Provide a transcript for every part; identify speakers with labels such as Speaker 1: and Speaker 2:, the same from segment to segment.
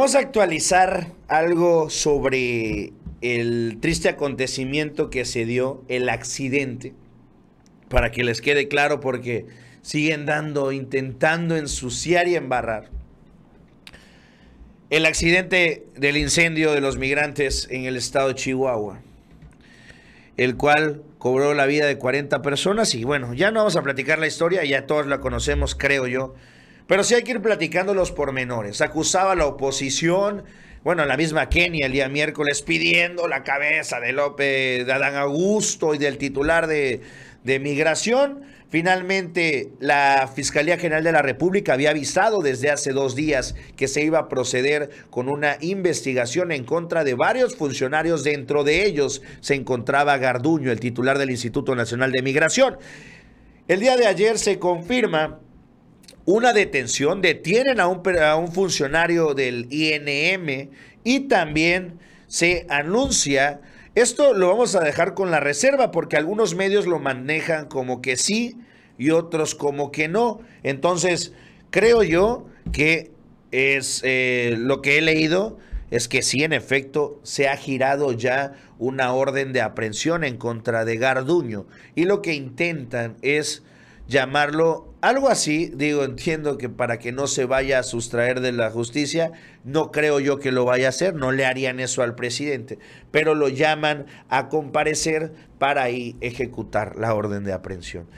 Speaker 1: Vamos a actualizar algo sobre el triste acontecimiento que se dio, el accidente, para que les quede claro porque siguen dando, intentando ensuciar y embarrar. El accidente del incendio de los migrantes en el estado de Chihuahua, el cual cobró la vida de 40 personas y bueno, ya no vamos a platicar la historia, ya todos la conocemos, creo yo. Pero sí hay que ir platicando los pormenores. Acusaba a la oposición, bueno, la misma Kenia el día miércoles pidiendo la cabeza de López, de Adán Augusto y del titular de Migración. Finalmente, la Fiscalía General de la República había avisado desde hace dos días que se iba a proceder con una investigación en contra de varios funcionarios. Dentro de ellos se encontraba Garduño, el titular del Instituto Nacional de Migración. El día de ayer se confirma una detención, detienen a un, a un funcionario del INM y también se anuncia, esto lo vamos a dejar con la reserva porque algunos medios lo manejan como que sí y otros como que no. Entonces, creo yo que es eh, lo que he leído es que sí, en efecto, se ha girado ya una orden de aprehensión en contra de Garduño. Y lo que intentan es llamarlo algo así, digo, entiendo que para que no se vaya a sustraer de la justicia, no creo yo que lo vaya a hacer, no le harían eso al presidente, pero lo llaman a comparecer para ahí ejecutar la orden de aprehensión.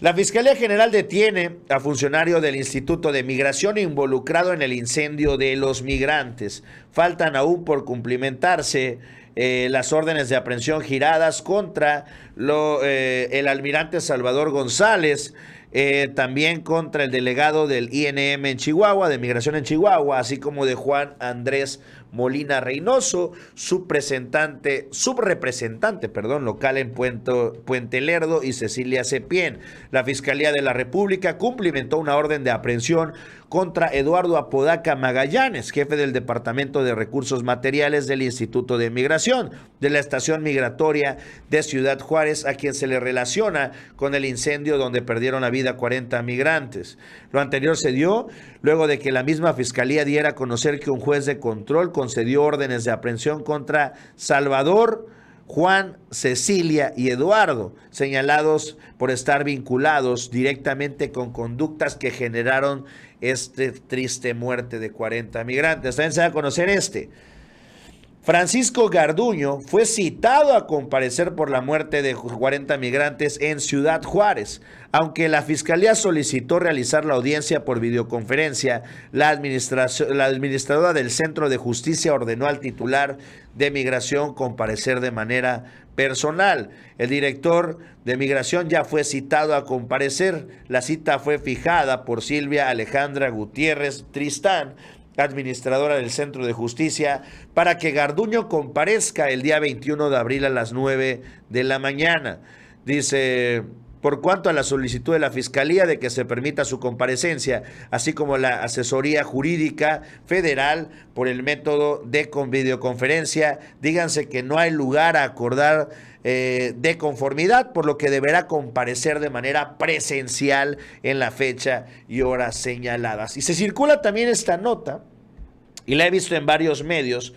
Speaker 1: La Fiscalía General detiene a funcionario del Instituto de Migración involucrado en el incendio de los migrantes. Faltan aún por cumplimentarse eh, las órdenes de aprehensión giradas contra lo, eh, el almirante Salvador González, eh, también contra el delegado del INM en Chihuahua, de Migración en Chihuahua, así como de Juan Andrés Molina Reynoso, subrepresentante, subrepresentante perdón, local en Puente Lerdo y Cecilia Cepien. La Fiscalía de la República cumplimentó una orden de aprehensión contra Eduardo Apodaca Magallanes, jefe del Departamento de Recursos Materiales del Instituto de Migración de la Estación Migratoria de Ciudad Juárez, a quien se le relaciona con el incendio donde perdieron la vida 40 migrantes. Lo anterior se dio luego de que la misma fiscalía diera a conocer que un juez de control concedió órdenes de aprehensión contra Salvador, Juan, Cecilia y Eduardo, señalados por estar vinculados directamente con conductas que generaron esta triste muerte de 40 migrantes. También se da a conocer este. Francisco Garduño fue citado a comparecer por la muerte de 40 migrantes en Ciudad Juárez. Aunque la fiscalía solicitó realizar la audiencia por videoconferencia, la, administradora del Centro de Justicia ordenó al titular de Migración comparecer de manera personal. El director de Migración ya fue citado a comparecer. La cita fue fijada por Silvia Alejandra Gutiérrez Tristán, administradora del Centro de Justicia, para que Garduño comparezca el día 21 de abril a las 9 de la mañana. Dice, por cuanto a la solicitud de la Fiscalía de que se permita su comparecencia, así como la asesoría jurídica federal por el método de videoconferencia, díganse que no hay lugar a acordar eh, de conformidad, por lo que deberá comparecer de manera presencial en la fecha y horas señaladas. Y se circula también esta nota y la he visto en varios medios,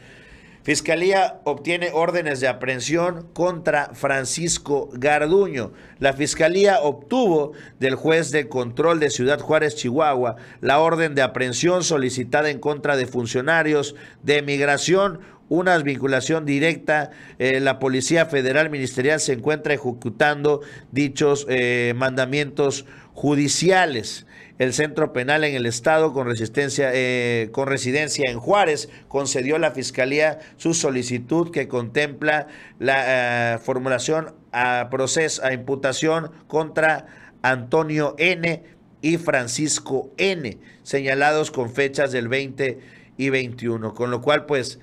Speaker 1: Fiscalía obtiene órdenes de aprehensión contra Francisco Garduño. La Fiscalía obtuvo del juez de control de Ciudad Juárez, Chihuahua, la orden de aprehensión solicitada en contra de funcionarios de migración una vinculación directa. Eh, la Policía Federal Ministerial se encuentra ejecutando dichos eh, mandamientos judiciales. El centro penal en el estado con, resistencia, eh, con residencia en Juárez concedió a la fiscalía su solicitud que contempla la formulación a proceso a imputación contra Antonio N y Francisco N, señalados con fechas del 20 y 21, con lo cual pues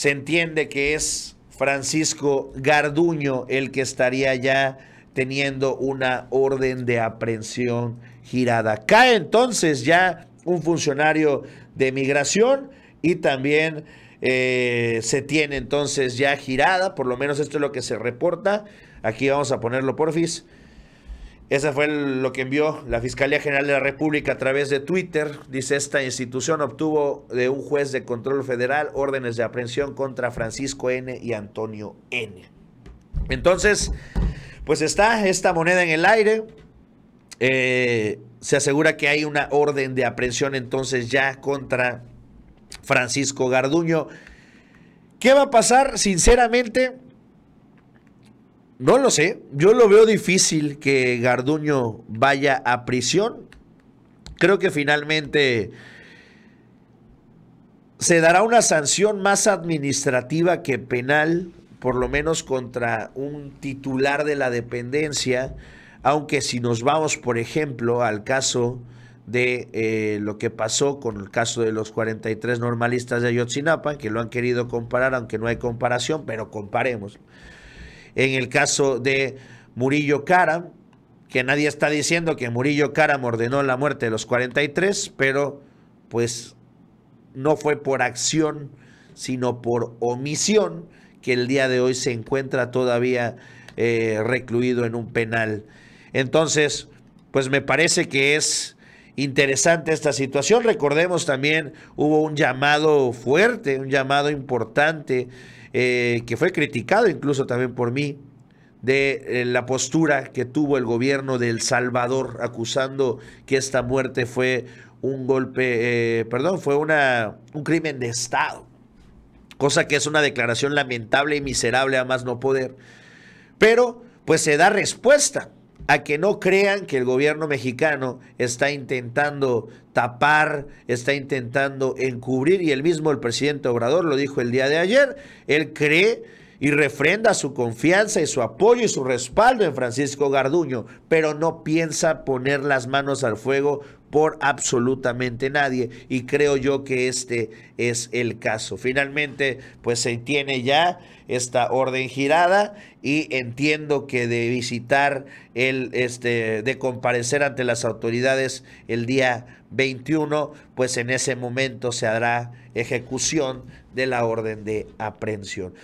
Speaker 1: se entiende que es Francisco Garduño el que estaría ya teniendo una orden de aprehensión girada. Cae entonces ya un funcionario de migración y también eh, se tiene entonces ya girada, por lo menos esto es lo que se reporta. Aquí vamos a ponerlo porfis. Ese fue lo que envió la Fiscalía General de la República a través de Twitter. Dice, esta institución obtuvo de un juez de control federal órdenes de aprehensión contra Francisco N. y Antonio N. Entonces, pues está esta moneda en el aire. Eh, se asegura que hay una orden de aprehensión entonces ya contra Francisco Garduño. ¿Qué va a pasar? Sinceramente, no lo sé. Yo lo veo difícil que Garduño vaya a prisión. Creo que finalmente se dará una sanción más administrativa que penal, por lo menos contra un titular de la dependencia, aunque si nos vamos, por ejemplo, al caso de eh, lo que pasó con el caso de los 43 normalistas de Ayotzinapa, que lo han querido comparar, aunque no hay comparación, pero comparemos en el caso de Murillo cara que nadie está diciendo que Murillo Karam ordenó la muerte de los 43, pero pues no fue por acción, sino por omisión, que el día de hoy se encuentra todavía eh, recluido en un penal. Entonces, pues me parece que es interesante esta situación. Recordemos también, hubo un llamado fuerte, un llamado importante eh, que fue criticado incluso también por mí, de eh, la postura que tuvo el gobierno de El Salvador acusando que esta muerte fue un golpe, eh, perdón, fue una, un crimen de Estado, cosa que es una declaración lamentable y miserable a más no poder. Pero pues se da respuesta a que no crean que el gobierno mexicano está intentando tapar, está intentando encubrir, y el mismo el presidente Obrador lo dijo el día de ayer, él cree y refrenda su confianza y su apoyo y su respaldo en Francisco Garduño, pero no piensa poner las manos al fuego por absolutamente nadie. Y creo yo que este es el caso. Finalmente, pues se tiene ya esta orden girada y entiendo que de visitar el, este, de comparecer ante las autoridades el día 21, pues en ese momento se hará ejecución de la orden de aprehensión.